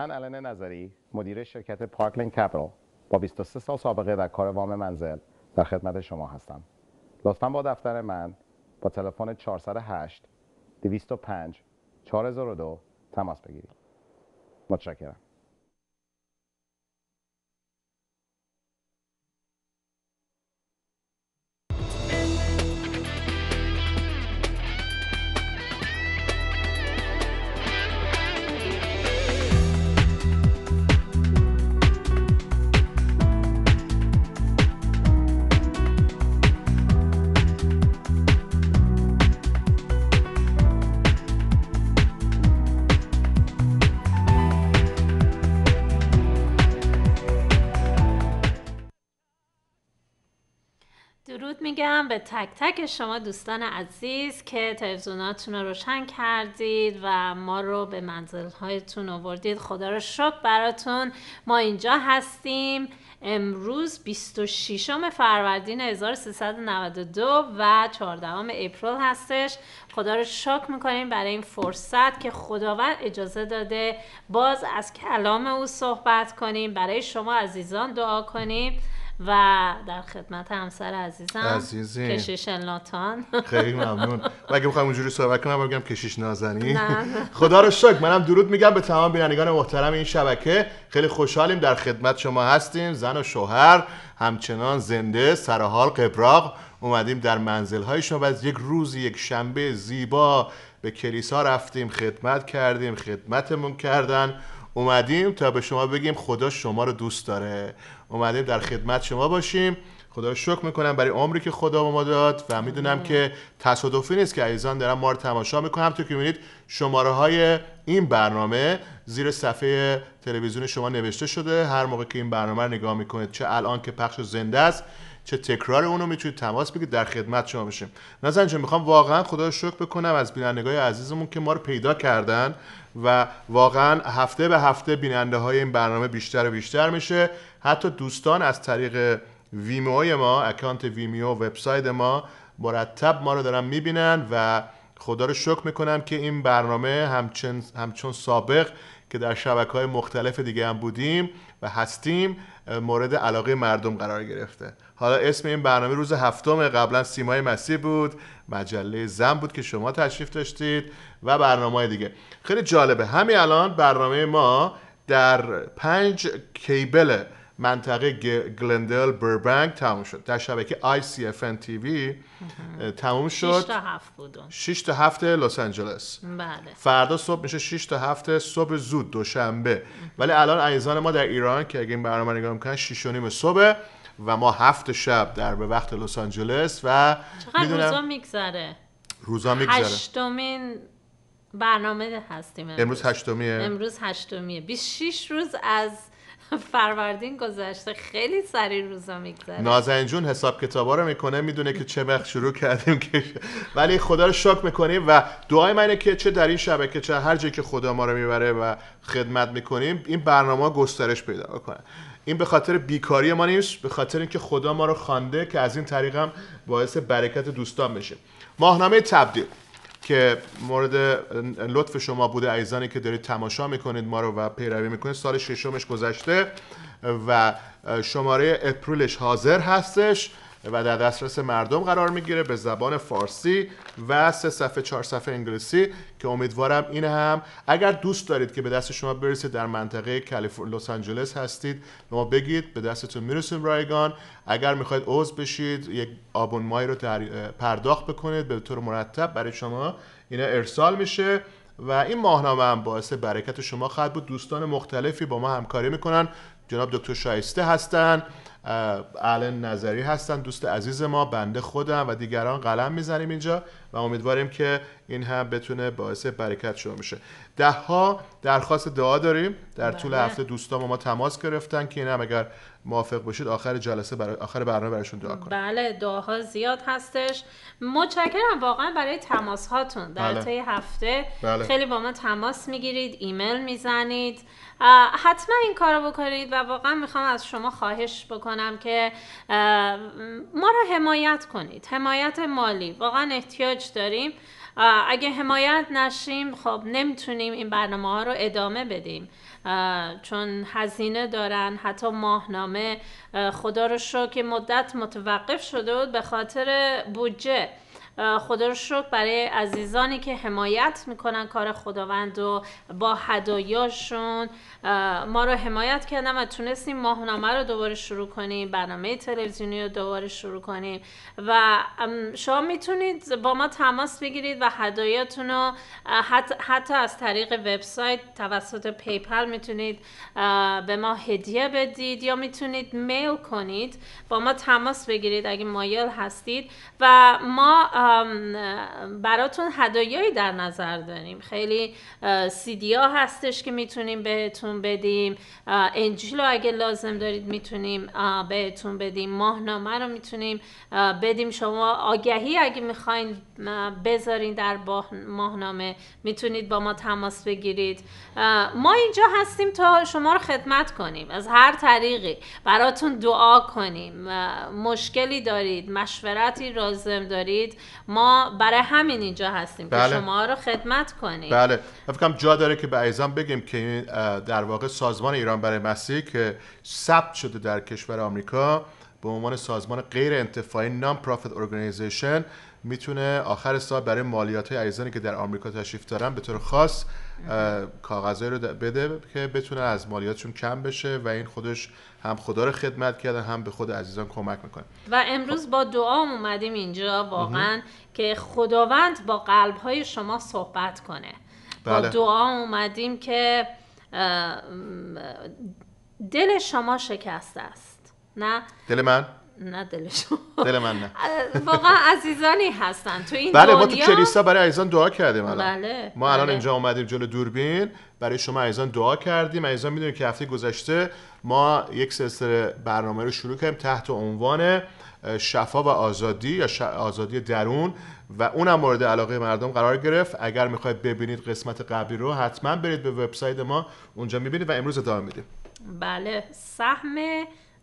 من علن نظری مدیر شرکت پارکلین کپیتال با 23 سال سابقه در کار وام منزل در خدمت شما هستم لطفا با دفتر من با تلفن 408 205 4002 تماس بگیرید متشکرم به تک تک شما دوستان عزیز که تلویزیوناتون رو روشن کردید و ما رو به منزلهایتون آوردید خدا رو شکر براتون ما اینجا هستیم امروز 26 فروردین 1392 و 14 اپریل هستش خدا رو شکر میکنیم برای این فرصت که خداوند اجازه داده باز از کلام او صحبت کنیم برای شما عزیزان دعا کنیم و در خدمت همسر عزیزم عزیزی. کشیش ناتان خیلی ممنون و اگه اونجوری صحبت کنم بگم کشیش نازنی خدا رو شکر منم درود میگم به تمام بینندگان محترم این شبکه خیلی خوشحالیم در خدمت شما هستیم زن و شوهر همچنان زنده سرحال قبراق اومدیم در منزل های شما از یک روز یک شنبه زیبا به کلیسا رفتیم خدمت کردیم خدمتمون کردن اومدیم تا به شما بگیم خدا شما رو دوست داره اومدیم در خدمت شما باشیم خدا شکر میکنم برای عمری که خدا به ما داد و میدونم که تصادفی نیست که عزیزان دارن ما رو تماشا میکنن همونطور که میبینید شماره های این برنامه زیر صفحه تلویزیون شما نوشته شده هر موقع که این برنامه رو نگاه میکنید چه الان که پخش زنده است چه تکرار اونو میتونید تماس بگیرید در خدمت شما باشیم نازن جان میخوام واقعا خدا رو شکر بکنم از بینندگان عزیزمون که ما رو پیدا کردن و واقعا هفته به هفته بیننده های این برنامه بیشتر و بیشتر میشه حتی دوستان از طریق ویمیوی ما اکانت ویمیو وبسایت ما مرتب ما رو دارن میبینن و خدا رو شکر میکنم که این برنامه همچن، همچون سابق که در شبکه های مختلف دیگه هم بودیم و هستیم مورد علاقه مردم قرار گرفته حالا اسم این برنامه روز هفتم قبلا سیمای مسیح بود مجله زن بود که شما تشریف داشتید و برنامه های دیگه خیلی جالبه همین الان برنامه ما در پنج کیبل منطقه گلندل بربنگ تموم شد در شبکه ICFN TV تموم شد 6 تا 7 بود 6 تا 7 لس آنجلس بله فردا صبح میشه 6 تا 7 صبح زود دوشنبه ولی الان ایزان ما در ایران که اگه این برنامه نگاه میکنن 6 و نیم صبح و ما هفت شب در به وقت لس آنجلس و چقدر روزا میگذره روزا میگذره هشتمین برنامه هستیم امروز, امروز هشتمیه امروز هشتمیه 26 روز از فروردین گذشته خیلی سریع روزا میگذره نازنین حساب کتابا رو میکنه میدونه که چه وقت شروع کردیم که ولی خدا رو شکر میکنیم و دعای منه که چه در این شبکه چه هر جایی که خدا ما رو میبره و خدمت میکنیم این برنامه گسترش پیدا کنه این به خاطر بیکاری ما نیست به خاطر اینکه خدا ما رو خوانده که از این طریقم باعث برکت دوستان بشه ماهنامه تبدیل که مورد لطف شما بوده عیزانی که دارید تماشا میکنید ما رو و پیروی میکنید سال ششمش گذشته و شماره اپریلش حاضر هستش و در دسترس مردم قرار میگیره به زبان فارسی و سه صفحه چهار صفحه انگلیسی که امیدوارم این هم اگر دوست دارید که به دست شما برسه در منطقه کالیفرنیا لس آنجلس هستید ما بگید به دستتون میرسیم رایگان اگر میخواید عضو بشید یک مای رو در... پرداخت بکنید به طور مرتب برای شما اینا ارسال میشه و این ماهنامه هم باعث برکت شما خواهد بود دوستان مختلفی با ما همکاری میکنن جناب دکتر شایسته هستن الان نظری هستن دوست عزیز ما بنده خودم و دیگران قلم میزنیم اینجا و امیدواریم که این هم بتونه باعث برکت شما میشه ده ها درخواست دعا داریم در طول بله. هفته دوستان ما تماس گرفتن که این هم اگر موافق باشید آخر جلسه برای آخر برنامه براشون دعا کنیم بله دعاها زیاد هستش متشکرم واقعا برای تماس هاتون در بله. طی هفته بله. خیلی با ما تماس میگیرید ایمیل میزنید حتما این کار رو بکنید و واقعا میخوام از شما خواهش بکنم که ما رو حمایت کنید حمایت مالی واقعا احتیاج داریم اگه حمایت نشیم خب نمیتونیم این برنامه ها رو ادامه بدیم چون هزینه دارن حتی ماهنامه خدا رو شو که مدت متوقف شده بود به خاطر بودجه خدا رو شکر برای عزیزانی که حمایت میکنن کار خداوند و با هدایاشون ما رو حمایت کردن و تونستیم ماهنامه رو دوباره شروع کنیم برنامه تلویزیونی رو دوباره شروع کنیم و شما میتونید با ما تماس بگیرید و هدایاتون رو حتی, از طریق وبسایت توسط پیپل میتونید به ما هدیه بدید یا میتونید میل کنید با ما تماس بگیرید اگه مایل هستید و ما براتون هدایایی در نظر داریم خیلی سیدیا هستش که میتونیم بهتون بدیم انجیل رو اگه لازم دارید میتونیم بهتون بدیم ماهنامه رو میتونیم بدیم شما آگهی اگه میخواین بذارین در ماهنامه میتونید با ما تماس بگیرید ما اینجا هستیم تا شما رو خدمت کنیم از هر طریقی براتون دعا کنیم مشکلی دارید مشورتی لازم دارید ما برای همین اینجا هستیم بله. که شما رو خدمت کنیم بله فکرم جا داره که به ایزان بگیم که در واقع سازمان ایران برای مسیح که ثبت شده در کشور آمریکا به عنوان سازمان غیر انتفاعی نام پروفیت میتونه آخر سال برای مالیات های که در آمریکا تشریف دارن به طور خاص کاغذهایی رو بده که بتونه از مالیاتشون کم بشه و این خودش هم خدا رو خدمت کرده هم به خود عزیزان کمک میکنه و امروز با دعا اومدیم اینجا واقعا که خداوند با های شما صحبت کنه با بله. دعا اومدیم که دل شما شکسته است نه دل من نه دلشون دل من نه واقعا عزیزانی هستن تو این بله ما تو کلیسا برای عزیزان دعا کردیم بله. ما الان بله. اینجا اومدیم جلو دوربین برای شما عزیزان دعا کردیم عزیزان میدونیم که هفته گذشته ما یک سلسله برنامه رو شروع کردیم تحت عنوان شفا و آزادی یا آزادی درون و اونم مورد علاقه مردم قرار گرفت اگر میخواید ببینید قسمت قبلی رو حتما برید به وبسایت ما اونجا میبینید و امروز ادامه میدیم بله سهم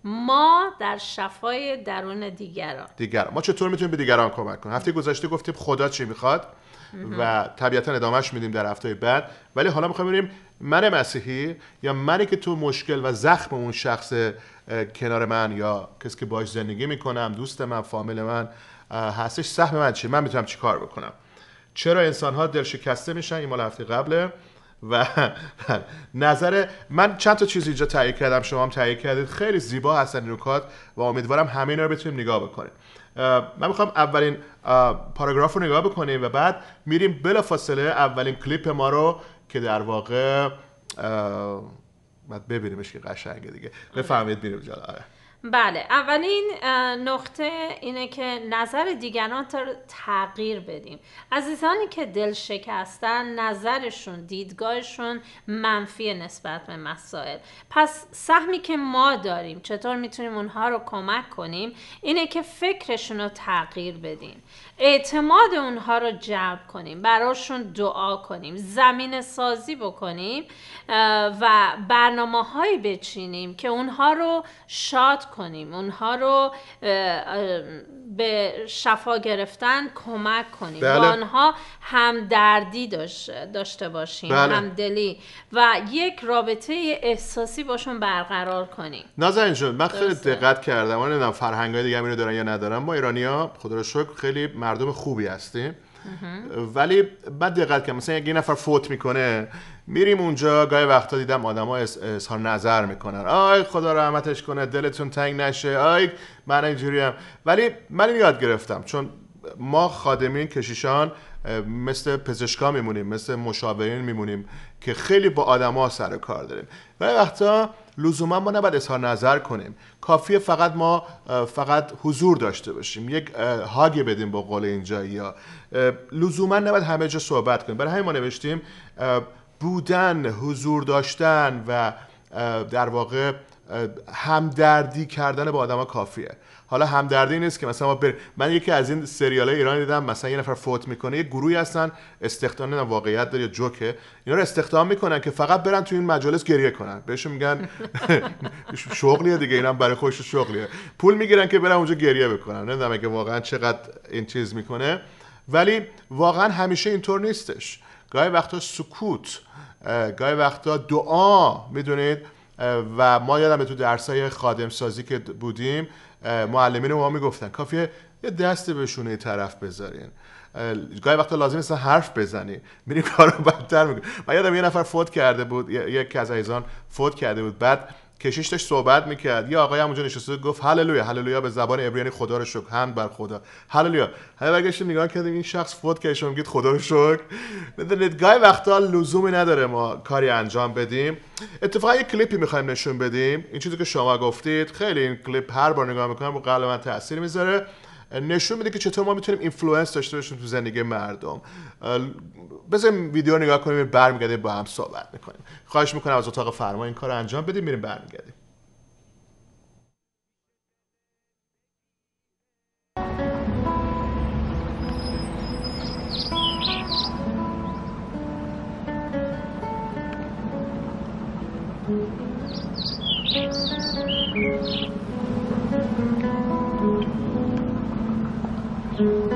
ما در شفای درون دیگران دیگران ما چطور میتونیم به دیگران کمک کنیم هفته گذشته گفتیم خدا چی میخواد و طبیعتا ادامهش میدیم در هفته بعد ولی حالا میخوایم ببینیم من مسیحی یا منی که تو مشکل و زخم اون شخص کنار من یا کسی که باش زندگی میکنم دوست من فامیل من هستش سهم من چی؟ من میتونم چیکار بکنم چرا انسان ها دل شکسته میشن این مال هفته قبله و نظر من چند تا چیز اینجا تهیه کردم شما هم تهیه کردید خیلی زیبا هستن این نکات و امیدوارم همه اینا رو بتونیم نگاه بکنیم من میخوام اولین پاراگراف رو نگاه بکنیم و بعد میریم بلا فاصله اولین کلیپ ما رو که در واقع بعد ببینیمش که قشنگه دیگه بفهمید میریم جلو آره. بله اولین نقطه اینه که نظر دیگران رو تغییر بدیم عزیزانی که دل شکستن نظرشون دیدگاهشون منفی نسبت به مسائل پس سهمی که ما داریم چطور میتونیم اونها رو کمک کنیم اینه که فکرشون رو تغییر بدیم اعتماد اونها رو جلب کنیم براشون دعا کنیم زمین سازی بکنیم و برنامه هایی بچینیم که اونها رو شاد کنیم اونها رو به شفا گرفتن کمک کنیم بله. با آنها همدردی داشته باشیم بله. همدلی و یک رابطه احساسی باشون برقرار کنیم نازنین جون من خیلی دقت کردم من نمیدونم های دیگه اینو دارن یا ندارن ما ایرانی ها خدا رو شکر خیلی مردم خوبی هستیم ولی بعد دقت کنم مثلا یه نفر فوت میکنه میریم اونجا گاهی وقتا دیدم آدما اظهار نظر میکنن آی خدا رحمتش کنه دلتون تنگ نشه آی من اینجوری ولی من این یاد گرفتم چون ما خادمین کشیشان مثل پزشکا میمونیم مثل مشاورین میمونیم که خیلی با آدما سر کار داریم و وقتا لزوما ما نباید اظهار نظر کنیم کافیه فقط ما فقط حضور داشته باشیم یک هاگ بدیم با قول اینجا یا لزوما نباید همه جا صحبت کنیم برای همین ما نوشتیم بودن حضور داشتن و در واقع همدردی کردن با آدما کافیه حالا همدردی نیست که مثلا ما بر... من یکی از این سریال های ایران دیدم مثلا یه نفر فوت میکنه یه گروهی هستن استخدام نه واقعیت داره یا جوکه اینا رو استخدام میکنن که فقط برن تو این مجالس گریه کنن بهشون میگن شغلیه دیگه اینم برای خوش شغلیه پول میگیرن که برن اونجا گریه بکنن نمیدونم اگه واقعا چقدر این چیز میکنه ولی واقعا همیشه اینطور نیستش گاهی وقتا سکوت گاهی وقتا دعا میدونید و ما یادم به تو درسای خادم سازی که بودیم معلمین ما میگفتن کافیه یه دست به شونه طرف بذارین گاهی وقتا لازم حرف بزنی میریم کارو بدتر میکنی من یادم یه نفر فوت کرده بود یکی از ایزان فوت کرده بود بعد کشیش داشت صحبت میکرد یا آقای همونجا نشسته گفت هللویا هللویا به زبان عبری خدا رو شکر هم بر خدا هللویا حالا برگشت نگاه کردیم این شخص فوت کرد شما میگید خدا رو شکر گای وقتا لزومی نداره ما کاری انجام بدیم اتفاقا یه کلیپی میخوایم نشون بدیم این چیزی که شما گفتید خیلی این کلیپ هر بار نگاه میکنم رو قلب من تاثیر میذاره نشون میده که چطور ما میتونیم اینفلوئنس داشته باشیم تو زندگی مردم بسه ویدیو رو نگاه کنیم برمیگردیم با هم صحبت میکنیم خواهش میکنم از اتاق فرما این کار انجام بدیم میریم برمیگردیم thank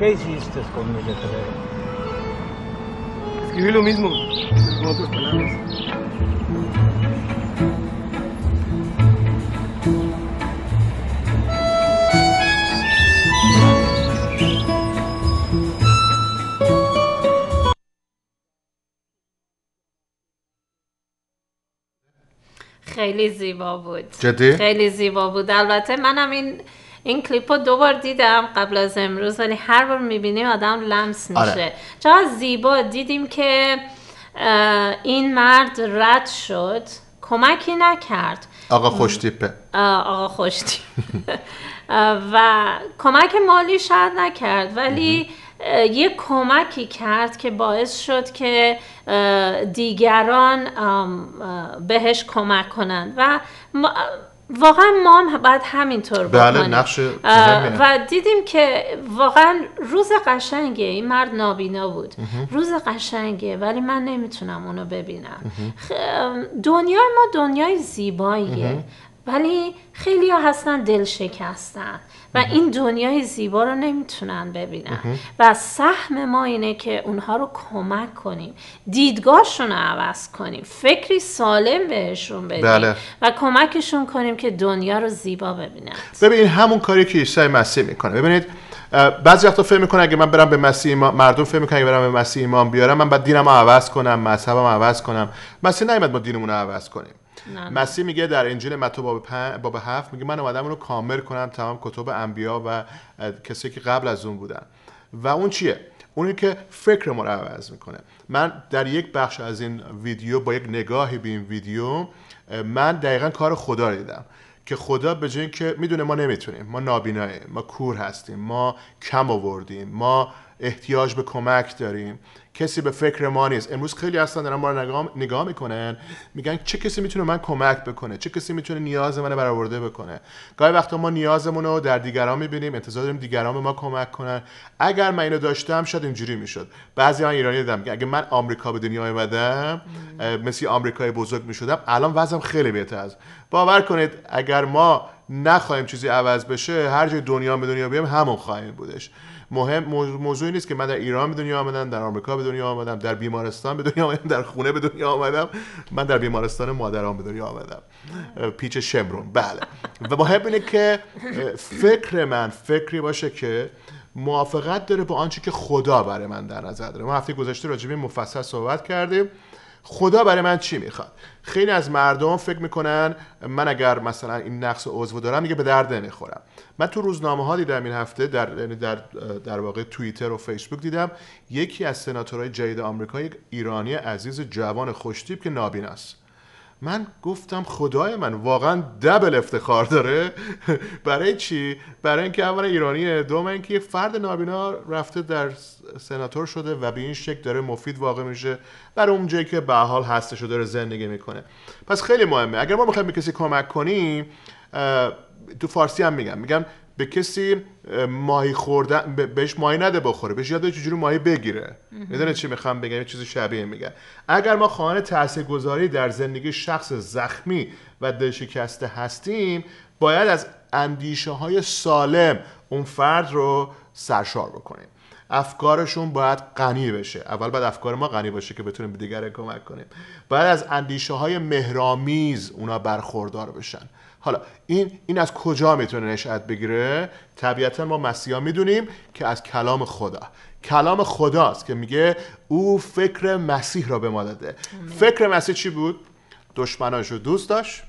¿Qué hiciste con mi letrero? Escribí lo mismo, con otras palabras. خیلی زیبا بود جدی؟ خیلی زیبا بود البته منم این این کلیپ رو دو بار دیدم قبل از امروز ولی هر بار میبینیم آدم لمس آره. میشه چرا زیبا دیدیم که این مرد رد شد کمکی نکرد آقا خوشتیپه آقا خوشتی. و کمک مالی شاید نکرد ولی یه کمکی کرد که باعث شد که دیگران بهش کمک کنند و واقعا ما هم باید همینطور بله نقش و دیدیم که واقعا روز قشنگه این مرد نابینا بود روز قشنگه ولی من نمیتونم اونو ببینم دنیا ما دنیای زیباییه ولی خیلی ها هستن دل شکستن و این دنیای زیبا رو نمیتونن ببینن و سهم ما اینه که اونها رو کمک کنیم دیدگاهشون رو عوض کنیم فکری سالم بهشون بدیم بله. و کمکشون کنیم که دنیا رو زیبا ببینن ببین همون کاری که عیسی مسیح میکنه ببینید بعضی وقتا فکر میکنه اگه من برم به مسیح ایمان مردم فکر میکنه اگه برم به مسیح ایمان بیارم من بعد دینم رو عوض کنم مذهبم عوض کنم مسیح نمیاد ما دینمون رو عوض کنیم مسیح میگه در انجیل متی باب, باب هفت میگه من اومدم اون رو کامل کنم تمام کتب انبیا و کسی که قبل از اون بودن و اون چیه اونی که فکر ما رو عوض میکنه من در یک بخش از این ویدیو با یک نگاهی به این ویدیو من دقیقا کار خدا رو دیدم که خدا به جای که میدونه ما نمیتونیم ما نابیناییم ما کور هستیم ما کم آوردیم ما احتیاج به کمک داریم کسی به فکر ما نیست امروز خیلی اصلا دارن ما نگاه, نگاه میکنن میگن چه کسی میتونه من کمک بکنه چه کسی میتونه نیاز منو برآورده بکنه گاهی وقتا ما نیازمون رو در دیگران میبینیم انتظار داریم دیگران به ما کمک کنن اگر من اینو داشتم شاید اینجوری میشد بعضی من ایرانی دیدم که اگه من آمریکا به دنیا اومدم مثل آمریکای بزرگ میشدم الان وضعم خیلی بهتر است باور کنید اگر ما نخواهیم چیزی عوض بشه هر دنیا به دنیا بیام همون خواهیم بودش مهم موضوعی نیست که من در ایران به دنیا آمدم در آمریکا به دنیا آمدم در بیمارستان به دنیا آمدم در خونه به دنیا آمدم من در بیمارستان مادران به دنیا آمدم پیچ شمرون بله و مهم اینه که فکر من فکری باشه که موافقت داره با آنچه که خدا برای من در نظر داره ما هفته گذشته راجبی مفصل صحبت کردیم خدا برای من چی میخواد خیلی از مردم فکر میکنن من اگر مثلا این نقص عضو دارم دیگه به درد نمیخورم من تو روزنامه ها دیدم این هفته در یعنی در در واقع توییتر و فیسبوک دیدم یکی از سناتورهای جدید آمریکا یک ایرانی عزیز جوان خوشتیپ که نابیناست من گفتم خدای من واقعا دبل افتخار داره برای چی برای اینکه اول ایرانیه دوم اینکه یه فرد نابینا رفته در سناتور شده و به این شکل داره مفید واقع میشه برای اونجایی که به حال شده داره زندگی میکنه پس خیلی مهمه اگر ما میخوایم به کسی کمک کنیم تو فارسی هم میگم میگم به کسی ماهی خوردن بهش ماهی نده بخوره بهش یاد چجوری ماهی بگیره میدونه چی میخوام بگم یه چیز شبیه میگه. اگر ما خواهان تاثیرگذاری در زندگی شخص زخمی و دلشکسته هستیم باید از اندیشه های سالم اون فرد رو سرشار بکنیم افکارشون باید غنی بشه اول باید افکار ما غنی باشه که بتونیم به دیگران کمک کنیم باید از اندیشه های مهرامیز اونا برخوردار بشن حالا این این از کجا میتونه نشأت بگیره طبیعتا ما مسیحا میدونیم که از کلام خدا کلام خداست که میگه او فکر مسیح را به ما داده فکر مسیح چی بود دشمناش رو دوست داشت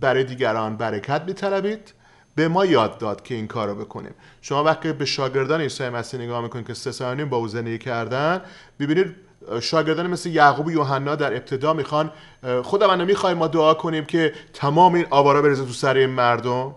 برای دیگران برکت میطلبید به ما یاد داد که این کار بکنیم شما وقتی به شاگردان عیسی مسیح نگاه میکنید که سه سالین با او زندگی کردن ببینید شاگردان مثل یعقوب و یوحنا در ابتدا میخوان خداوند میخوایم ما دعا کنیم که تمام این آوارا بریزه تو سر این مردم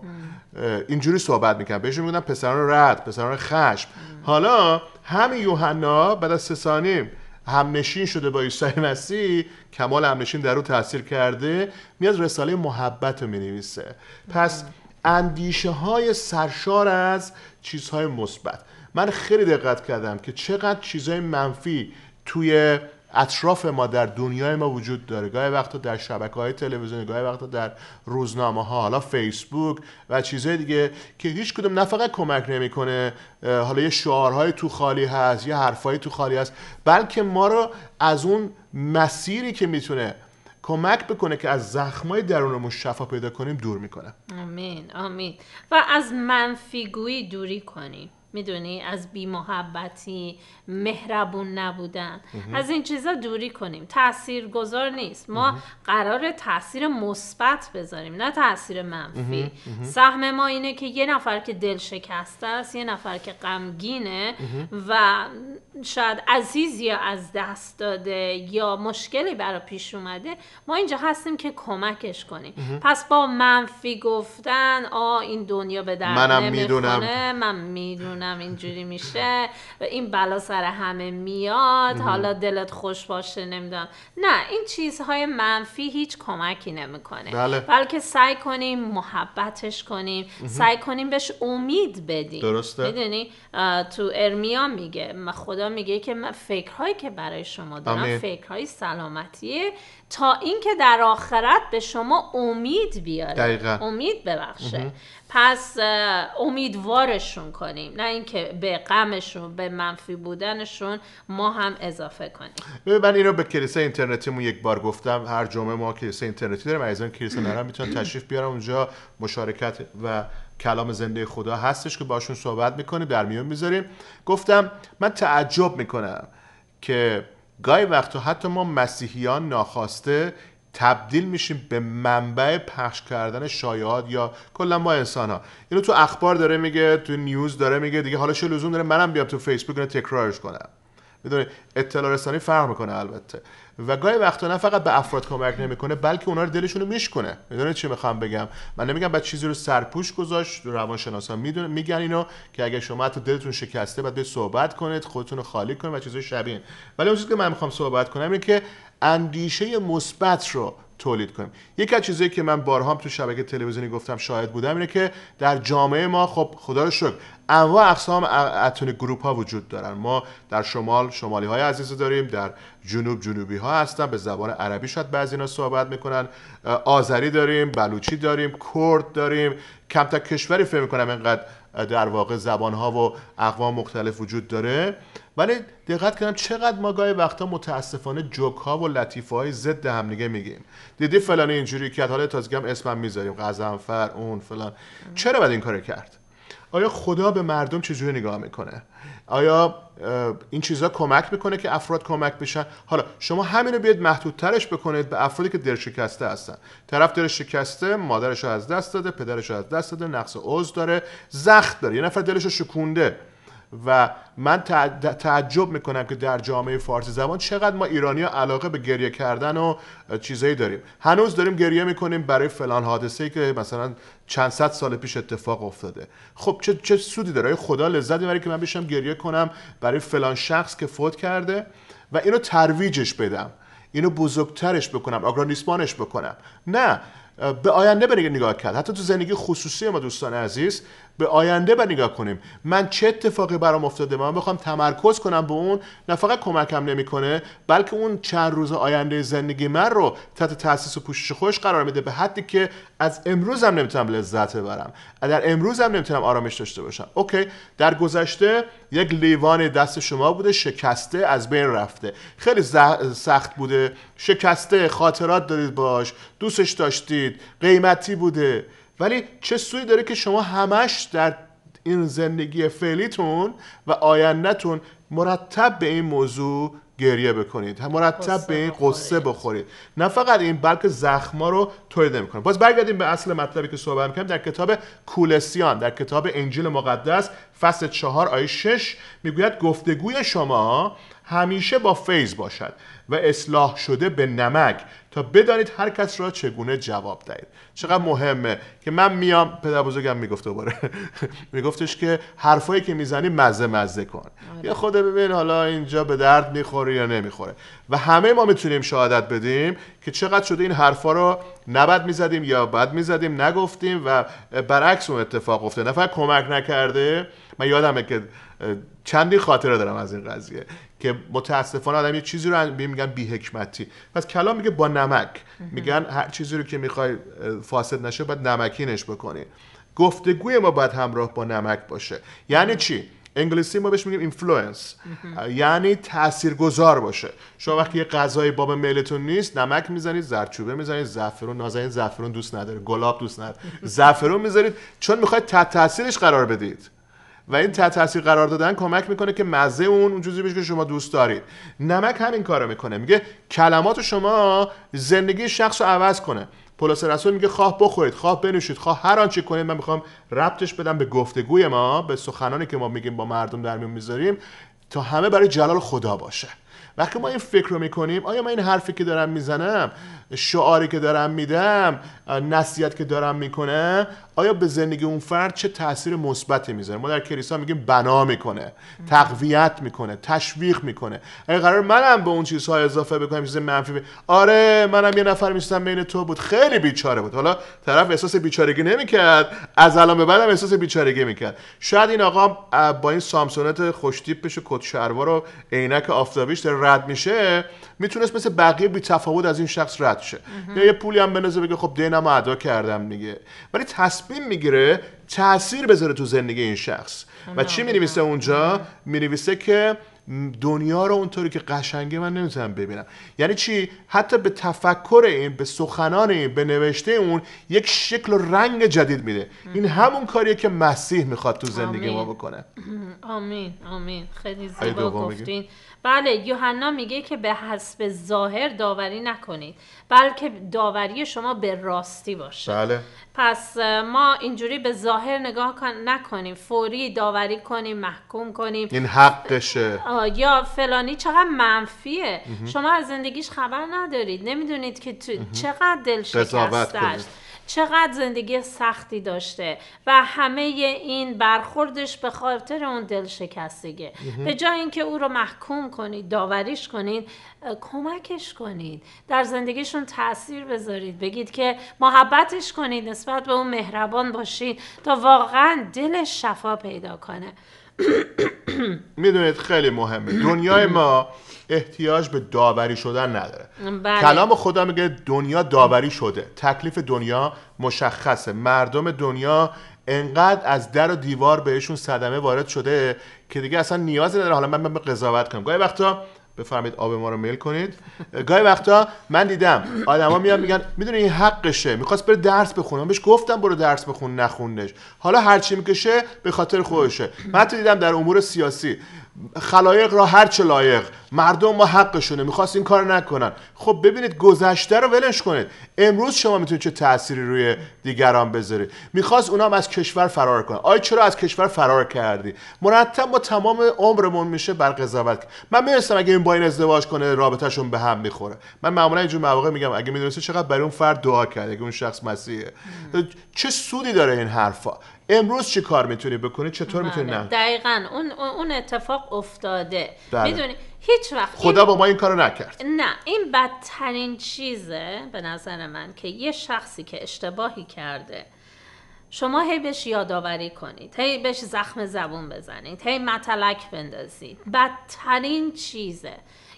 اینجوری صحبت میکنن بهشون میگن پسران رد پسران خشم حالا همین یوحنا بعد از سه هم همنشین شده با عیسی مسیح کمال همنشین در او تاثیر کرده میاد رساله محبت رو مینویسه پس اندیشه های سرشار از چیزهای مثبت من خیلی دقت کردم که چقدر چیزهای منفی توی اطراف ما در دنیای ما وجود داره گاهی وقتا در شبکه های تلویزیونی گاهی وقتا در روزنامه ها حالا فیسبوک و چیزهای دیگه که هیچ کدوم نه فقط کمک نمیکنه حالا یه شعارهای تو خالی هست یه حرفهای تو خالی هست بلکه ما رو از اون مسیری که میتونه کمک بکنه که از زخمای درونمون شفا پیدا کنیم دور میکنه آمین آمین و از منفیگویی دوری کنیم میدونی از بیمحبتی مهربون نبودن از این چیزا دوری کنیم تأثیر گذار نیست ما قرار تاثیر مثبت بذاریم نه تاثیر منفی سهم ما اینه که یه نفر که دل شکسته است یه نفر که غمگینه و شاید عزیزی از دست داده یا مشکلی برای پیش اومده ما اینجا هستیم که کمکش کنیم پس با منفی گفتن آ این دنیا به درد نمیخونه من میدونم اینجوری میشه و این بلا سر همه میاد حالا دلت خوش باشه نمیدونم نه این چیزهای منفی هیچ کمکی نمیکنه بله. بلکه سعی کنیم محبتش کنیم سعی کنیم بهش امید بدیم درسته میدونی تو ارمیا میگه خدا میگه که من فکرهایی که برای شما دارم فکرهای سلامتیه تا اینکه در آخرت به شما امید بیاره دقیقا. امید ببخشه پس امیدوارشون کنیم نه اینکه به غمشون به منفی بودنشون ما هم اضافه کنیم من اینو به کلیسه اینترنتیمون یک بار گفتم هر جمعه ما کلیسه اینترنتی داریم از کلیسه نرم میتونن تشریف بیارن اونجا مشارکت و کلام زنده خدا هستش که باشون صحبت میکنیم در میون میذاریم گفتم من تعجب میکنم که گاهی وقتا حتی ما مسیحیان ناخواسته تبدیل میشیم به منبع پخش کردن شایعات یا کلا ما انسان ها اینو تو اخبار داره میگه تو نیوز داره میگه دیگه حالا چه لزوم داره منم بیام تو فیسبوک رو تکرارش کنم میدونی اطلاع رسانی فرق میکنه البته و گاهی وقتا نه فقط به افراد کمک نمیکنه بلکه اونا رو دلشون رو میشکنه میدونی چی میخوام بگم من نمیگم بعد چیزی رو سرپوش گذاشت روانشناسا میدونه میگن اینو که اگه شما حتی دلتون شکسته بعد به صحبت کنید خودتون رو خالی کنید و چیزای شبیه ولی اون چیزی که من میخوام صحبت کنم اینه که اندیشه مثبت رو تولید کنیم یکی از چیزایی که من بارها تو شبکه تلویزیونی گفتم شاهد بودم اینه که در جامعه ما خب خدا رو شکر انواع اقسام اتون گروپ ها وجود دارن ما در شمال شمالی های عزیز داریم در جنوب جنوبی ها هستن به زبان عربی شاید بعضی اینا صحبت میکنن آذری داریم بلوچی داریم کرد داریم تا کشوری فکر میکنم اینقدر در واقع زبان ها و اقوام مختلف وجود داره ولی دقت کردم چقدر ما گاهی وقتا متاسفانه جوک ها و لطیف های ضد نگه میگیم دیدی فلان اینجوری که حالا تازگی هم اسمم میذاریم غزنفر اون فلان چرا باید این کارو کرد آیا خدا به مردم چجوری نگاه میکنه آیا این چیزها کمک میکنه که افراد کمک بشن حالا شما همینو بیاید محدودترش بکنید به افرادی که در شکسته هستن طرف دل شکسته مادرش رو از دست داده پدرش رو از دست داده نقص عضو داره زخم داره یه نفر دلش رو شکونده و من تعجب میکنم که در جامعه فارسی زبان چقدر ما ایرانی ها علاقه به گریه کردن و چیزایی داریم هنوز داریم گریه میکنیم برای فلان حادثه ای که مثلا چند صد سال پیش اتفاق افتاده خب چه, سودی داره خدا لذت برای که من بشم گریه کنم برای فلان شخص که فوت کرده و اینو ترویجش بدم اینو بزرگترش بکنم آگرانیسمانش بکنم نه به آینده بنگه نگاه کرد حتی تو زندگی خصوصی ما دوستان عزیز به آینده باید نگاه کنیم من چه اتفاقی برام افتاده من میخوام تمرکز کنم به اون نه فقط کمکم نمیکنه بلکه اون چند روز آینده زندگی من رو تحت تاسیس و پوشش خوش قرار میده به حدی که از امروز امروزم نمیتونم لذت ببرم در هم نمیتونم آرامش داشته باشم اوکی در گذشته یک لیوان دست شما بوده شکسته از بین رفته خیلی سخت بوده شکسته خاطرات دارید باش دوستش داشتید قیمتی بوده ولی چه سوی داره که شما همش در این زندگی فعلیتون و آیندهتون مرتب به این موضوع گریه بکنید مرتب به این قصه بخورید نه فقط این بلکه زخما رو تولید میکنه باز برگردیم به اصل مطلبی که صحبت میکنیم در کتاب کولسیان در کتاب انجیل مقدس فصل چهار آیه 6 میگوید گفتگوی شما همیشه با فیض باشد و اصلاح شده به نمک تا بدانید هر کس را چگونه جواب دهید چقدر مهمه که من میام پدر بزرگم میگفت دوباره میگفتش که حرفایی که میزنی مزه مزه کن آره. یه خود ببین حالا اینجا به درد میخوره یا نمیخوره و همه ما میتونیم شهادت بدیم که چقدر شده این حرفا رو نبد میزدیم یا بد میزدیم نگفتیم و برعکس اون اتفاق افته نفر کمک نکرده من یادمه که چندی خاطره دارم از این قضیه که متاسفانه آدم یه چیزی رو میگن بی حکمتی پس کلام میگه با نمک میگن هر چیزی رو که میخوای فاسد نشه باید نمکینش بکنی گفتگوی ما باید همراه با نمک باشه یعنی چی انگلیسی ما بهش میگیم اینفلوئنس یعنی تاثیرگذار باشه شما وقتی یه غذای باب میلتون نیست نمک میزنید زردچوبه میزنید زعفرون نازنین زعفرون دوست نداره گلاب دوست نداره زعفرون میذارید چون میخواید تاثیرش قرار بدید و این تحت تاثیر قرار دادن کمک میکنه که مزه اون اون چیزی بشه که شما دوست دارید نمک همین کارو میکنه میگه کلمات شما زندگی شخص رو عوض کنه پولس رسول میگه خواه بخورید خواه بنوشید خواه هر آنچه کنید من میخوام ربطش بدم به گفتگوی ما به سخنانی که ما میگیم با مردم در میون میذاریم تا همه برای جلال خدا باشه وقتی ما این فکر رو میکنیم آیا من این حرفی که دارم میزنم شعاری که دارم میدم نصیحت که دارم میکنم آیا به زندگی اون فرد چه تاثیر مثبتی میذاره ما در کلیسا میگیم بنا میکنه تقویت میکنه تشویق میکنه اگه قرار منم به اون چیزها اضافه بکنم چیز منفی آره منم یه نفر میستم بین تو بود خیلی بیچاره بود حالا طرف احساس بیچارگی نمیکرد از الان به بعدم احساس بیچارگی میکرد شاید این آقا با این سامسونت خوشتیپش و کت شلوار و عینک آفتابیش داره رد میشه میتونست مثل بقیه بی تفاوت از این شخص رد شه یا یه پولی هم بنازه بگه خب دینم ادا کردم دیگه ولی تصمیم میگیره تاثیر بذاره تو زندگی این شخص و چی می اونجا می که دنیا رو اونطوری که قشنگه من نمیتونم ببینم یعنی چی حتی به تفکر این به سخنان این به نوشته اون یک شکل و رنگ جدید میده این همون کاریه که مسیح میخواد تو زندگی ما بکنه آمین آمین خیلی زیبا گفتین بله یوحنا میگه که به حسب ظاهر داوری نکنید بلکه داوری شما به راستی باشه بله پس ما اینجوری به ظاهر نگاه نکنیم فوری داوری کنیم محکوم کنیم این حقشه یا فلانی چقدر منفیه شما از زندگیش خبر ندارید نمیدونید که تو چقدر دلشکست است. چقدر زندگی سختی داشته و همه این برخوردش به خاطر اون دل شکستگه. به جای اینکه او رو محکوم کنید داوریش کنید کمکش کنید در زندگیشون تاثیر بذارید بگید که محبتش کنید نسبت به اون مهربان باشید تا واقعا دلش شفا پیدا کنه میدونید خیلی مهمه دنیای ما احتیاج به داوری شدن نداره بله. کلام خدا میگه دنیا داوری شده تکلیف دنیا مشخصه مردم دنیا انقدر از در و دیوار بهشون صدمه وارد شده که دیگه اصلا نیازی نداره حالا من به قضاوت کنم گاهی وقتا بفرمایید آب ما رو میل کنید گاهی وقتا من دیدم آدما میاد میگن میدونی این حقشه میخواست بره درس بخونه بهش گفتم برو درس بخون نخوندش حالا هرچی میکشه به خاطر خودشه من دیدم در امور سیاسی خلایق را هر چه لایق مردم ما حقشونه میخواست این کار نکنن خب ببینید گذشته رو ولش کنید امروز شما میتونید چه تأثیری روی دیگران بذارید میخواست اونا هم از کشور فرار کنن آیا چرا از کشور فرار کردی مرتب ما تمام عمرمون میشه بر قضاوت من میرسم اگه این با این ازدواج کنه رابطهشون به هم میخوره من معمولا اینجور مواقع میگم اگه میدونسته چقدر برای اون فرد دعا کرد اگه اون شخص مسیحه چه سودی داره این حرفا امروز چی کار میتونی بکنی چطور میتونی بله، نه دقیقا اون, اون اتفاق افتاده بله. میدونی هیچ وقت خدا این... با ما این کارو نکرد نه این بدترین چیزه به نظر من که یه شخصی که اشتباهی کرده شما هی بهش یادآوری کنید هی بهش زخم زبون بزنید هی متلک بندازید بدترین چیزه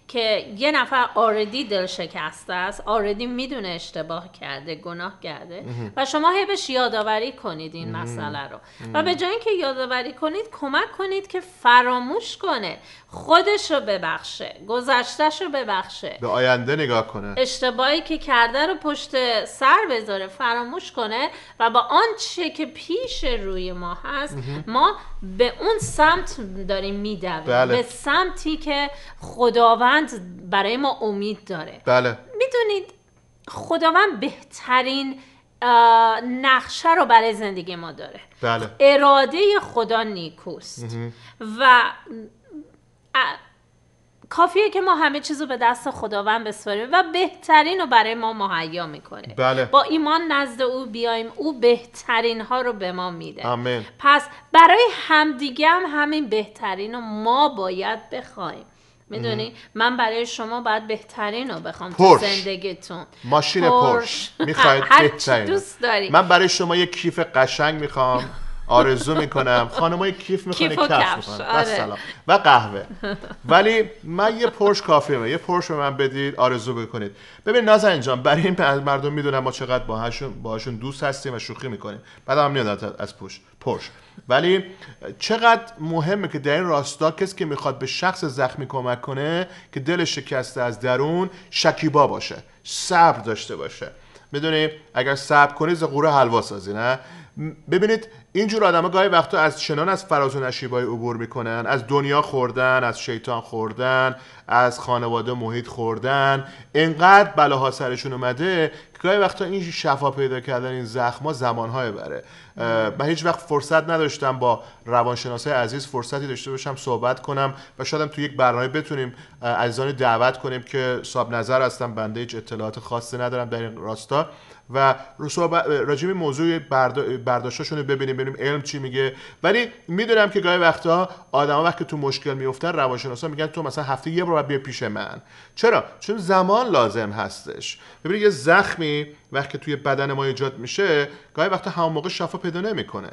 که یه نفر آردی دل شکسته است آردی میدونه اشتباه کرده گناه کرده و شما هی بهش یادآوری کنید این مسئله رو و به جای اینکه یادآوری کنید کمک کنید که فراموش کنه خودش رو ببخشه گذشتش رو ببخشه به آینده نگاه کنه اشتباهی که کرده رو پشت سر بذاره فراموش کنه و با آنچه که پیش روی ما هست ما به اون سمت داریم میدویم بله. به سمتی که خداوند برای ما امید داره بله میدونید خداوند بهترین نقشه رو برای زندگی ما داره بله. اراده خدا نیکوست و کافیه که ما همه چیز رو به دست خداوند بسپاریم و بهترین رو برای ما مهیا میکنه بله. با ایمان نزد او بیایم او بهترین ها رو به ما میده آمین. پس برای همدیگه هم همین بهترین رو ما باید بخوایم میدونی من برای شما باید بهترین رو بخوام پرش. تو زندگیتون ماشین پرش, پرش. میخواید بهترین دوست داری من برای شما یک کیف قشنگ میخوام آرزو میکنم خانمای کیف میکنه کفش میخوان آره. و قهوه ولی من یه پرش کافیه یه پرش به من بدید آرزو بکنید ببین نازنین جان برای این مردم میدونم ما چقدر باهاشون باهاشون دوست هستیم و شوخی میکنیم بعد هم میاد از پوش پرش ولی چقدر مهمه که در این راستا کسی که میخواد به شخص زخمی کمک کنه که دل شکسته از درون شکیبا باشه صبر داشته باشه میدونی اگر صبر کنی ز قوره حلوا سازی نه ببینید اینجور ها گاهی وقتا از شنان از فراز و نشیبایی عبور میکنن از دنیا خوردن از شیطان خوردن از خانواده محیط خوردن انقدر بلاها سرشون اومده که گاهی وقتا این شفا پیدا کردن این زخما زمانهای بره من هیچ وقت فرصت نداشتم با روانشناسای عزیز فرصتی داشته باشم صحبت کنم و شاید تو یک برنامه بتونیم عزیزان دعوت کنیم که ساب نظر هستم بنده اطلاعات خاصی ندارم در این راستا و راجع به موضوع برداشتاشون رو ببینیم ببینیم علم چی میگه ولی میدونم که گاهی وقتا آدما وقتی تو مشکل میفتن روانشناسا میگن تو مثلا هفته یه بار بیا پیش من چرا چون زمان لازم هستش ببینید یه زخمی وقتی توی بدن ما ایجاد میشه گاهی وقتا همون موقع شفا پیدا نمیکنه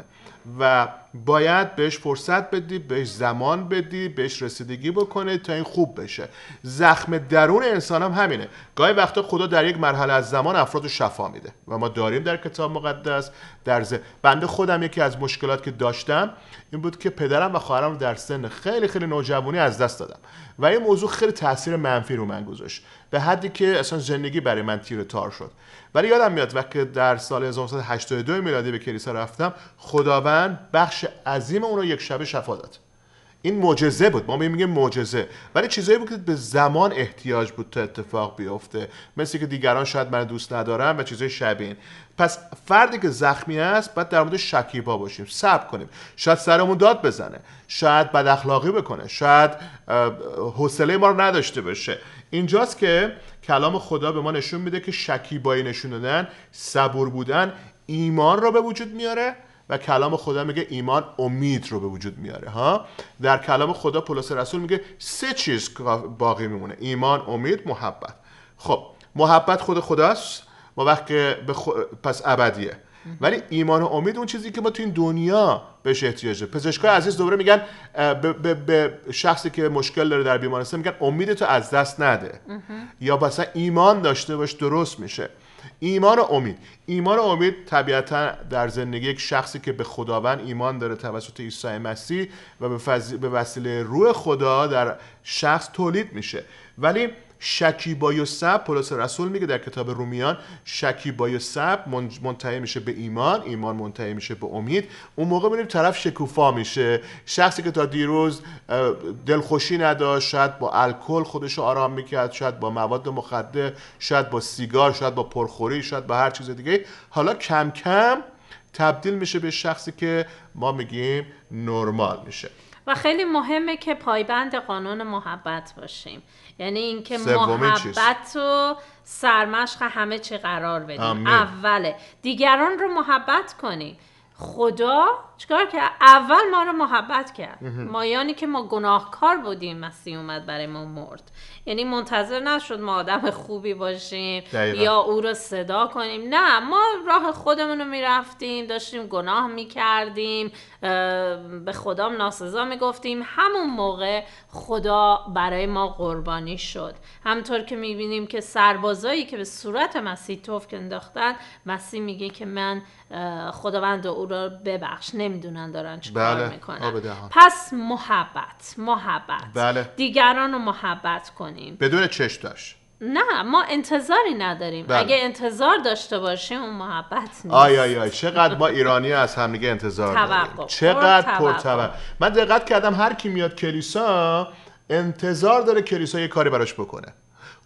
و باید بهش فرصت بدی بهش زمان بدی بهش رسیدگی بکنه تا این خوب بشه زخم درون انسان هم همینه گاهی وقتا خدا در یک مرحله از زمان افراد شفا میده و ما داریم در کتاب مقدس در بنده خودم یکی از مشکلات که داشتم این بود که پدرم و خواهرم رو در سن خیلی خیلی نوجوانی از دست دادم و این موضوع خیلی تاثیر منفی رو من گذاشت به حدی که اصلا زندگی برای من تیر تار شد ولی یادم میاد وقتی در سال 1982 میلادی به کلیسا رفتم خداوند بخش عظیم اون رو یک شبه شفا داد این معجزه بود ما میگیم معجزه ولی چیزایی بود که به زمان احتیاج بود تا اتفاق بیفته مثل که دیگران شاید من دوست ندارن و چیزای شبین پس فردی که زخمی است باید در مورد شکیبا باشیم صبر کنیم شاید سرمون داد بزنه شاید بد اخلاقی بکنه شاید حوصله ما رو نداشته باشه اینجاست که کلام خدا به ما نشون میده که شکیبایی نشون دادن صبور بودن ایمان رو به وجود میاره و کلام خدا میگه ایمان امید رو به وجود میاره ها در کلام خدا پولس رسول میگه سه چیز باقی میمونه ایمان امید محبت خب محبت خود خداست ما وقت پس ابدیه ولی ایمان و امید اون چیزی که ما تو این دنیا بهش احتیاجه پزشکای عزیز دوباره میگن به, شخصی که مشکل داره در بیمارستان میگن امید تو از دست نده یا مثلا ایمان داشته باش درست میشه ایمان و امید ایمان و امید طبیعتا در زندگی یک شخصی که به خداوند ایمان داره توسط عیسی مسیح و به, به وسیله روح خدا در شخص تولید میشه ولی شکیبای و سب پولس رسول میگه در کتاب رومیان شکیبای و سب منتهی میشه به ایمان ایمان منتهی میشه به امید اون موقع میبینیم طرف شکوفا میشه شخصی که تا دیروز دلخوشی نداشت شاید با الکل خودش رو آرام میکرد شاید با مواد مخدر شاید با سیگار شاید با پرخوری شاید با هر چیز دیگه حالا کم کم تبدیل میشه به شخصی که ما میگیم نرمال میشه و خیلی مهمه که پایبند قانون محبت باشیم یعنی اینکه محبت و سرمشق همه چی قرار بدیم اوله دیگران رو محبت کنیم خدا چیکار که اول ما رو محبت کرد ما یعنی که ما گناهکار بودیم مسیح اومد برای ما مرد یعنی منتظر نشد ما آدم خوبی باشیم یا او رو صدا کنیم نه ما راه خودمون رو میرفتیم داشتیم گناه میکردیم به خدام ناسزا میگفتیم همون موقع خدا برای ما قربانی شد همطور که میبینیم که سربازایی که به صورت مسیح توفک انداختن مسیح میگه که من خداوند او رو ببخش نمیدونن دارن چه بله. میکنن پس محبت محبت بله. دیگران رو محبت کنیم بدون چش داشت نه ما انتظاری نداریم بله. اگه انتظار داشته باشیم اون محبت نیست آی آی آی چقدر ما ایرانی از هم دیگه انتظار داریم چقدر پرتوقع من دقت کردم هر کی میاد کلیسا انتظار داره کلیسا یه کاری براش بکنه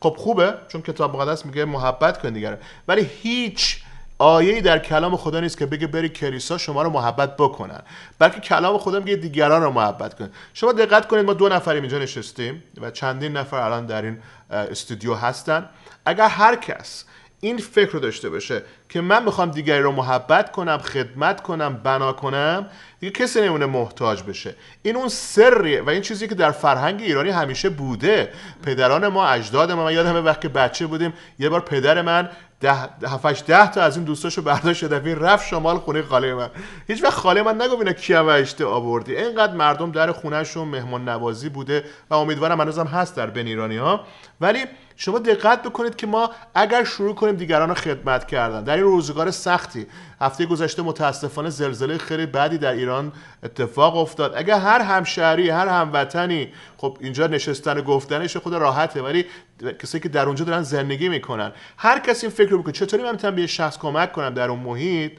خب خوبه چون کتاب مقدس میگه محبت کن دیگره ولی هیچ آیه در کلام خدا نیست که بگه بری کلیسا شما رو محبت بکنن بلکه کلام خدا میگه دیگران رو محبت کن شما دقت کنید ما دو نفریم اینجا نشستیم و چندین نفر الان در این استودیو هستن اگر هر کس این فکر رو داشته باشه که من میخوام دیگری رو محبت کنم خدمت کنم بنا کنم دیگه کسی نمونه محتاج بشه این اون سریه و این چیزی که در فرهنگ ایرانی همیشه بوده پدران ما اجداد ما من یادمه وقتی بچه بودیم یه بار پدر من ده هفتش ده تا از این دوستاشو برداشت شده رفت شمال خونه خاله من هیچ وقت خاله من نگو بینه کیا اشته آوردی اینقدر مردم در خونهشون مهمان نوازی بوده و امیدوارم هنوزم هست در بین ایرانی ها ولی شما دقت بکنید که ما اگر شروع کنیم دیگران رو خدمت کردن در این روزگار سختی هفته گذشته متاسفانه زلزله خیلی بدی در ایران اتفاق افتاد اگر هر همشهری هر هموطنی خب اینجا نشستن و گفتنش خود راحته ولی کسی که در اونجا دارن زندگی میکنن هر کسی این فکر رو بکنه چطوری من میتونم به یه شخص کمک کنم در اون محیط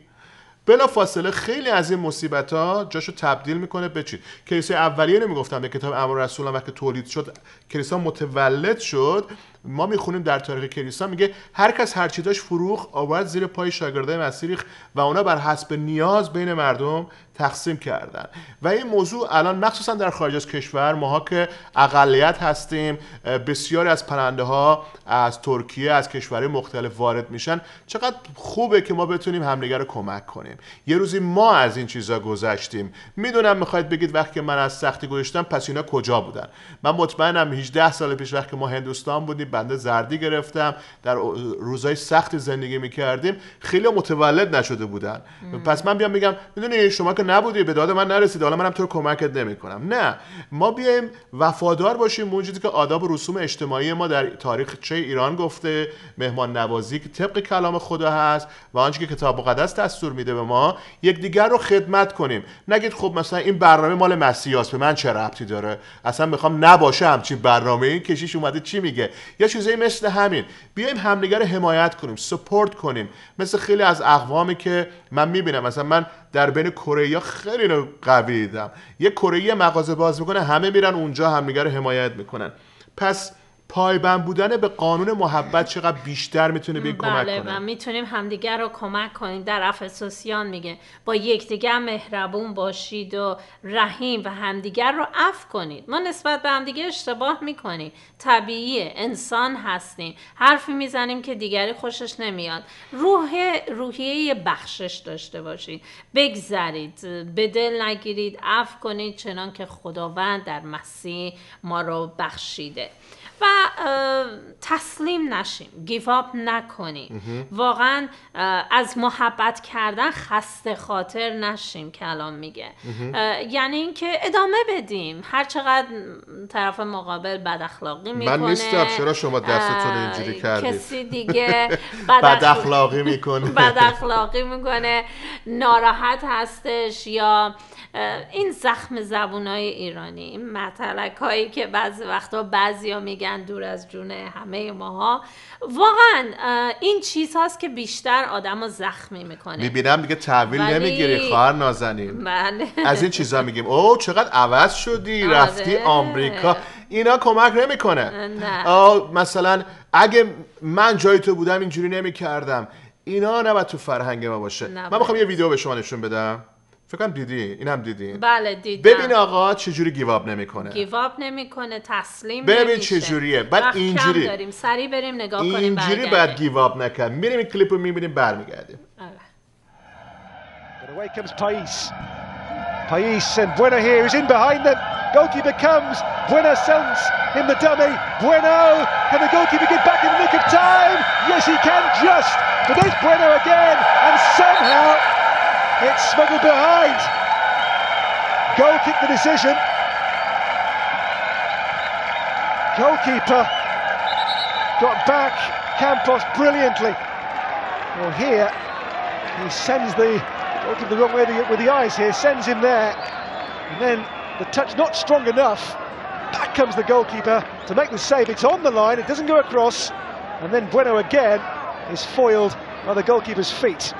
بلا فاصله خیلی از این مصیبت ها جاشو تبدیل میکنه به چی کلیسای اولیه نمیگفتم به کتاب امر رسول وقتی تولید شد کلیسا متولد شد ما میخونیم در تاریخ کلیسا میگه هر کس هر چی داشت فروخ آورد زیر پای شاگردای مسیح و اونا بر حسب نیاز بین مردم تقسیم کردن و این موضوع الان مخصوصا در خارج از کشور ماها که اقلیت هستیم بسیاری از پرنده ها از ترکیه از کشورهای مختلف وارد میشن چقدر خوبه که ما بتونیم همدیگه رو کمک کنیم یه روزی ما از این چیزا گذشتیم میدونم میخواید بگید وقتی من از سختی گذشتم پس اینا کجا بودن من مطمئنم 18 سال پیش وقتی ما هندوستان بودیم بنده زردی گرفتم در روزای سخت زندگی میکردیم خیلی متولد نشده بودن پس من بیام میگم میدونی شما که نبودی به داد من نرسید حالا منم تو رو کمکت نمیکنم نه ما بیایم وفادار باشیم موجودی که آداب و رسوم اجتماعی ما در تاریخ چه ایران گفته مهمان نوازی که طبق کلام خدا هست و آنچه که کتاب مقدس دستور میده به ما یکدیگر رو خدمت کنیم نگید خب مثلا این برنامه مال مسیحاست به من چه ربطی داره اصلا میخوام نباشه همچین برنامه این کشیش اومده چی میگه یا یه مثل همین بیایم همدیگه رو حمایت کنیم سپورت کنیم مثل خیلی از اقوامی که من میبینم مثلا من در بین کره خیلی رو قوی دیدم یه کره مغازه باز میکنه همه میرن اونجا همدیگه رو حمایت میکنن پس پایبند بودن به قانون محبت چقدر بیشتر میتونه به کمک بله، کنه بله میتونیم همدیگر رو کمک کنیم در افسوسیان میگه با یکدیگر مهربون باشید و رحیم و همدیگر رو اف کنید ما نسبت به همدیگه اشتباه میکنیم طبیعی انسان هستیم حرفی میزنیم که دیگری خوشش نمیاد روح روحیه بخشش داشته باشید بگذرید به دل نگیرید اف کنید چنان که خداوند در مسیح ما رو بخشیده و تسلیم نشیم گیواب نکنیم واقعا از محبت کردن خسته خاطر نشیم کلام میگه یعنی اینکه ادامه بدیم هر چقدر طرف مقابل بد اخلاقی میکنه من نیستم چرا شما دستتون اینجوری کردید کسی دیگه بد اخلاقی میکنه بد اخلاقی میکنه ناراحت هستش یا این زخم زبونای ایرانی این هایی که بعضی وقتا بعضیا میگن دور از جون همه ماها واقعا این چیز هاست که بیشتر آدم رو زخمی میکنه میبینم دیگه تحویل نمیگیری خواهر نازنین بله. از این چیزا میگیم او چقدر عوض شدی آره. رفتی آمریکا اینا کمک نمیکنه نه. مثلا اگه من جای تو بودم اینجوری نمیکردم اینا نباید تو فرهنگ ما باشه نباید. من میخوام یه ویدیو به شما نشون بدم فکر کنم دیدی اینم دیدی بله دیدم ببین آقا چه جوری گیواب نمیکنه گیواب نمیکنه تسلیم ببین چه جوریه اینجوری داریم سری بریم نگاه کنیم اینجوری بعد گیواب نکن میریم این کلیپ رو میبینیم برمیگردیم Pais آره. and here is in behind them. sends in the It's smuggled behind. Goal kick the decision. Goalkeeper got back. Campos brilliantly. Well, here he sends the looking the wrong way with the eyes here, sends him there, and then the touch not strong enough. Back comes the goalkeeper to make the save. It's on the line, it doesn't go across, and then Bueno again is foiled by the goalkeeper's feet.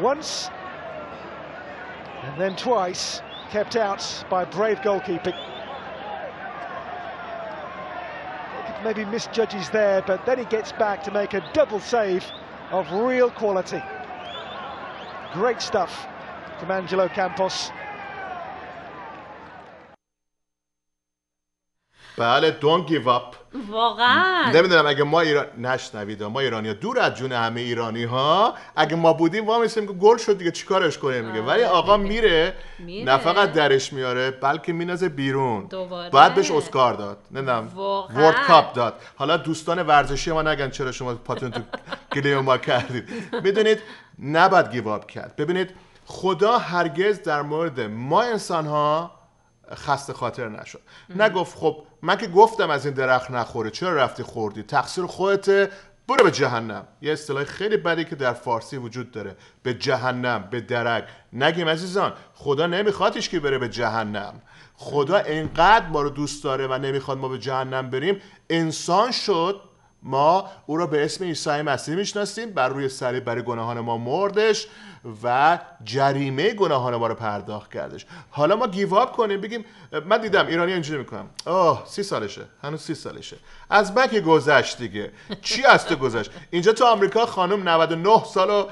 once and then twice kept out by brave goalkeeping. Maybe misjudges there, but then he gets back to make a double save of real quality. Great stuff from Angelo Campos. بله don't give up واقعا نمیدونم اگه ما ایران نشنوید ما ایرانی ها دور از جون همه ایرانی ها اگه ما بودیم وام میسیم که گل شد دیگه چیکارش کنیم میگه ولی آره. آقا میره, میره. نه فقط درش میاره بلکه مینازه بیرون بعد بهش اسکار داد نمیدونم ورد کاپ داد حالا دوستان ورزشی ما نگن چرا شما پاتون تو گلیم ما کردید میدونید نباید گیو کرد ببینید خدا هرگز در مورد ما انسان ها خسته خاطر نشد نگفت خب من که گفتم از این درخت نخوره چرا رفتی خوردی تقصیر خودته برو به جهنم یه اصطلاح خیلی بدی که در فارسی وجود داره به جهنم به درک نگیم عزیزان خدا نمیخوادش که بره به جهنم خدا اینقدر ما رو دوست داره و نمیخواد ما به جهنم بریم انسان شد ما او را به اسم عیسی مسیح میشناسیم بر روی سریع برای گناهان ما مردش و جریمه گناهان ما رو پرداخت کردش حالا ما گیواب کنیم بگیم من دیدم ایرانی اینجوری میکنم آه سی سالشه هنوز سی سالشه از بک گذشت دیگه چی از تو گذشت اینجا تو آمریکا خانم 99 سال و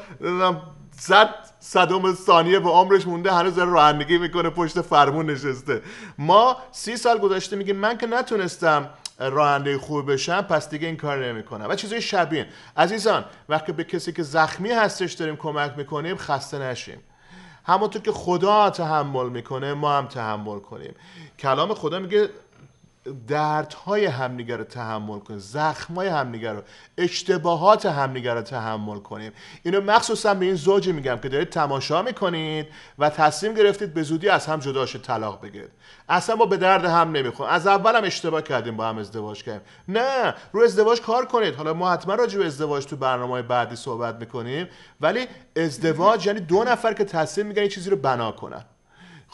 زد صدم ثانیه به عمرش مونده هنوز داره رانندگی میکنه پشت فرمون نشسته ما سی سال گذشته میگیم من که نتونستم راننده خوب بشن پس دیگه این کار نمیکنم و چیزای شبین عزیزان وقتی به کسی که زخمی هستش داریم کمک میکنیم خسته نشیم همونطور که خدا تحمل میکنه ما هم تحمل کنیم کلام خدا میگه دردهای همدیگه رو تحمل کنیم زخمای همدیگه رو اشتباهات همدیگه رو تحمل کنیم اینو مخصوصا به این زوجی میگم که دارید تماشا میکنید و تصمیم گرفتید به زودی از هم جداش طلاق بگیرید اصلا ما به درد هم نمیخوام از اول هم اشتباه کردیم با هم ازدواج کردیم نه رو ازدواج کار کنید حالا ما حتما راجع به ازدواج تو برنامه بعدی صحبت میکنیم ولی ازدواج یعنی دو نفر که تصمیم میگن چیزی رو بنا کنن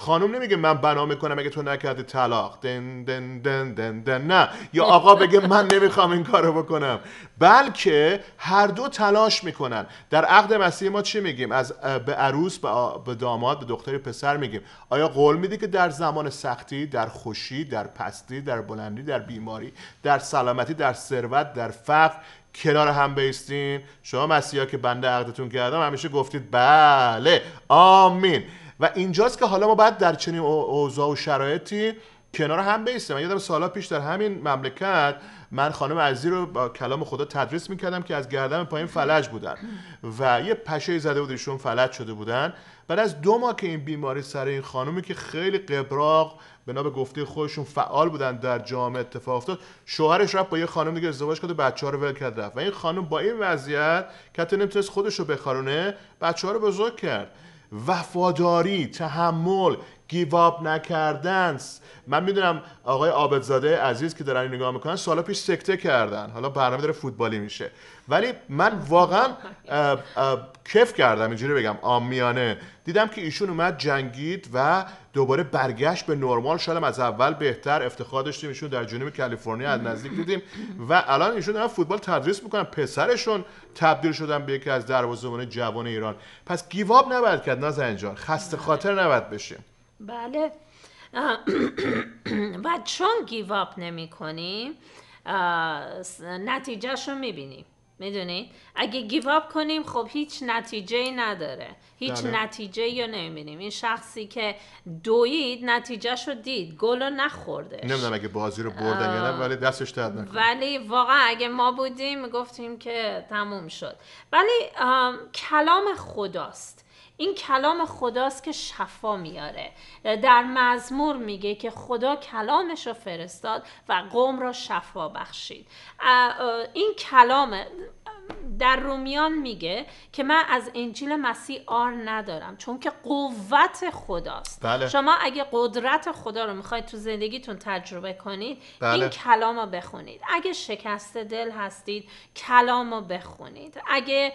خانم نمیگه من بنا میکنم اگه تو نکردی طلاق دن دن دن دن دن نه یا آقا بگه من نمیخوام این کارو بکنم بلکه هر دو تلاش میکنن در عقد مسیح ما چی میگیم از به عروس به داماد به دختری پسر میگیم آیا قول میدی که در زمان سختی در خوشی در پستی در بلندی در بیماری در سلامتی در ثروت در فقر کنار هم بیستین شما مسیحا که بنده عقدتون کردم همیشه گفتید بله آمین و اینجاست که حالا ما بعد در چنین اوضاع و شرایطی کنار هم بیسته من یادم سالا پیش در همین مملکت من خانم عزیزی رو با کلام خدا تدریس میکردم که از گردن پایین فلج بودن و یه پشه زده بود ایشون فلج شده بودن بعد از دو ماه که این بیماری سر این خانومی که خیلی قبراق بنا به گفته خودشون فعال بودن در جامعه اتفاق افتاد شوهرش رفت با یه خانم دیگه ازدواج کرد و رو ول کرد رفت و این خانم با این وضعیت که حتی خودش رو بخارونه بچه ها رو بزرگ کرد وفاداری تحمل گیواب نکردن من میدونم آقای آبدزاده عزیز که دارن نگاه میکنن سالا پیش سکته کردن حالا برنامه داره فوتبالی میشه ولی من واقعا کف کردم اینجوری بگم آمیانه دیدم که ایشون اومد جنگید و دوباره برگشت به نرمال شدم از اول بهتر افتخار داشتیم ایشون در جنوب کالیفرنیا از نزدیک دیدیم و الان ایشون دارن فوتبال تدریس میکنن پسرشون تبدیل شدن به یکی از دروازه‌بان جوان ایران پس گیواب نباید کرد جان خسته خاطر نباید بشیم بله و چون گیواب نمی کنیم نتیجهش رو میبینیم میدونی؟ اگه گیواب کنیم خب هیچ نتیجه نداره هیچ داره. بله. نتیجه رو نمیبینیم این شخصی که دوید نتیجه رو دید گل رو نخورده نمیدونم اگه بازی رو بردن یا نه ولی دستش درد ولی واقعا اگه ما بودیم گفتیم که تموم شد ولی کلام خداست این کلام خداست که شفا میاره در مزمور میگه که خدا کلامش رو فرستاد و قوم را شفا بخشید این کلام در رومیان میگه که من از انجیل مسیح آر ندارم چون که قوت خداست بله. شما اگه قدرت خدا رو میخواید تو زندگیتون تجربه کنید بله. این کلام رو بخونید اگه شکست دل هستید کلام رو بخونید اگه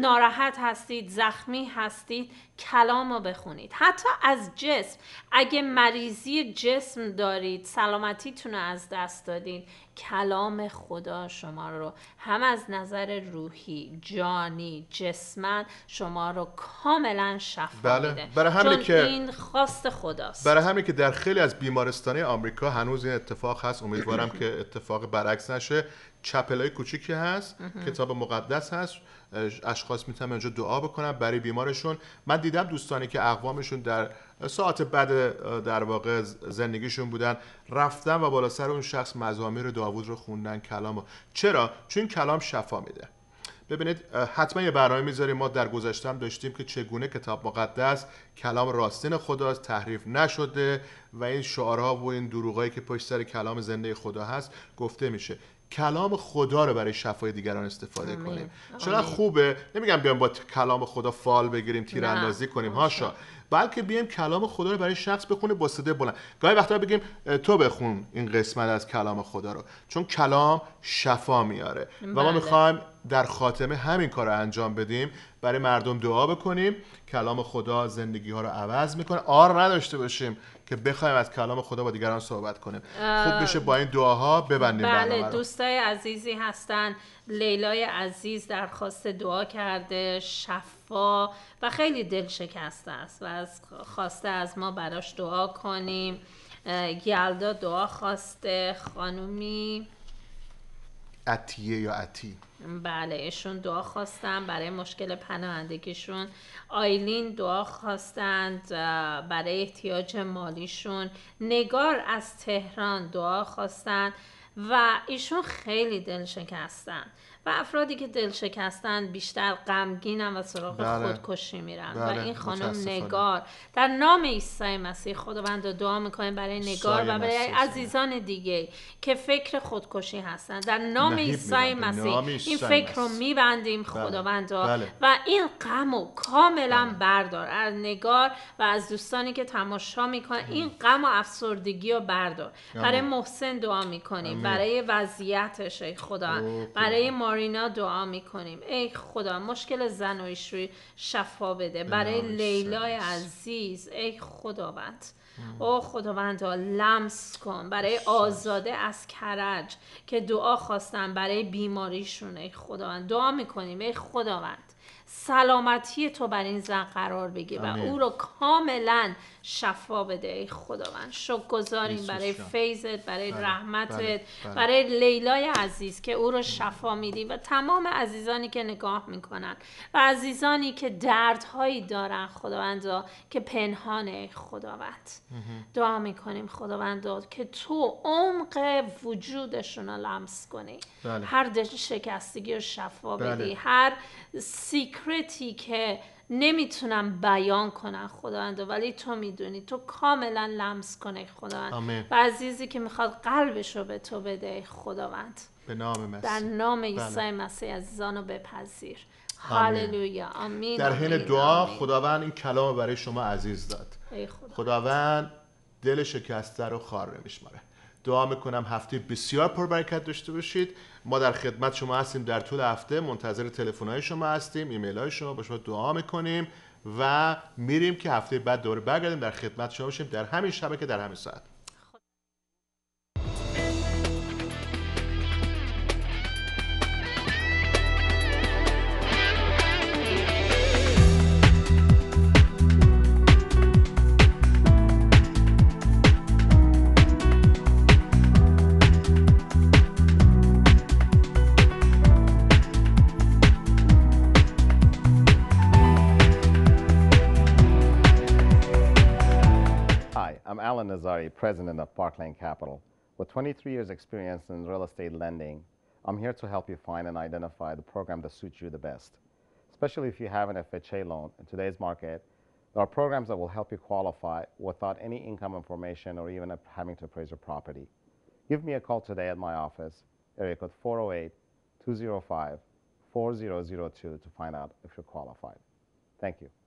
ناراحت هستید زخمی هستید کلام رو بخونید حتی از جسم اگه مریضی جسم دارید سلامتیتون رو از دست دادید کلام خدا شما رو هم از نظر روحی جانی جسمن شما رو کاملا شفا بله. برای همین که این خواست خداست برای همین که در خیلی از بیمارستانه آمریکا هنوز این اتفاق هست امیدوارم که اتفاق برعکس نشه چپل های کوچیکی هست کتاب مقدس هست اشخاص میتونن اونجا دعا بکنن برای بیمارشون من دیدم دوستانی که اقوامشون در ساعت بعد در واقع زندگیشون بودن رفتن و بالا سر اون شخص مزامیر داوود رو خوندن کلامو چرا چون کلام شفا میده ببینید حتما یه برنامه میذاریم ما در گذشته هم داشتیم که چگونه کتاب مقدس کلام راستین خداست تحریف نشده و این شعارها و این دروغایی که پشت سر کلام زنده خدا هست گفته میشه کلام خدا رو برای شفای دیگران استفاده کنیم چرا خوبه نمیگم بیایم با کلام خدا فال بگیریم تیراندازی کنیم هاشا بلکه بیایم کلام خدا رو برای شخص بخونه با صدای بلند گاهی وقتا بگیم تو بخون این قسمت از کلام خدا رو چون کلام شفا میاره و ما بله. میخوایم در خاتمه همین کار رو انجام بدیم برای مردم دعا بکنیم کلام خدا زندگی ها رو عوض میکنه آر نداشته باشیم که بخوایم از کلام خدا با دیگران صحبت کنیم خوب بشه با این دعاها ببندیم بله دوستای عزیزی هستن لیلای عزیز درخواست دعا کرده شفا وفا و خیلی دل شکسته است و از خواسته از ما براش دعا کنیم گلدا دعا خواسته خانومی اتیه یا عتی بله ایشون دعا خواستن برای مشکل پناهندگیشون آیلین دعا خواستند برای احتیاج مالیشون نگار از تهران دعا خواستند و ایشون خیلی دل شکستن و افرادی که دل شکستن بیشتر غمگینن و سراغ بله. خودکشی میرن و بله، این خانم نگار در نام عیسی مسیح خداوند دعا میکنیم برای نگار و برای عزیزان دیگه که فکر خودکشی هستن در نام عیسی مسیح این فکر رو بله، میبندیم بله، خداوند و این غم رو کاملا بردار از نگار و از دوستانی که تماشا میکنن این غم و افسردگی رو بردار برای محسن دعا میکنیم برای وضعیتش خدا برای دعا دعا میکنیم ای خدا مشکل زن و شفا بده برای لیلا عزیز ای خداوند او خداوندا لمس کن برای آزاده از کرج که دعا خواستن برای بیماریشون ای خداوند دعا میکنیم ای خداوند سلامتی تو بر این زن قرار بگی و او رو کاملا شفا بده ای خداوند شکر گذاریم برای فیضت برای بله، رحمتت بله، بله. برای لیلای عزیز که او رو شفا میدی و تمام عزیزانی که نگاه میکنن و عزیزانی که دردهایی دارن خداوند که پنهان ای خداوند دعا میکنیم داد که تو عمق وجودشون رو لمس کنی هر دل شکستگی رو شفا بدی هر سیک سیکرتی که نمیتونم بیان کنم خداوند ولی تو میدونی تو کاملا لمس کنه خداوند و عزیزی که میخواد قلبش رو به تو بده خداوند به نام مسیح در نام بله. عیسی مسیح عزیزانو بپذیر هاللویا آمین در حین دعا خداوند این کلام برای شما عزیز داد خدا. خداوند دل شکسته رو خار نمیشماره دعا میکنم هفته بسیار پربرکت داشته باشید ما در خدمت شما هستیم در طول هفته منتظر تلفن های شما هستیم ایمیل های شما با شما دعا میکنیم و میریم که هفته بعد دوباره برگردیم در خدمت شما باشیم در همین شبکه در همین ساعت Alan Nazari, president of Parkland Capital. With 23 years experience in real estate lending, I'm here to help you find and identify the program that suits you the best. Especially if you have an FHA loan in today's market, there are programs that will help you qualify without any income information or even having to appraise your property. Give me a call today at my office, area code 408-205-4002 to find out if you're qualified. Thank you.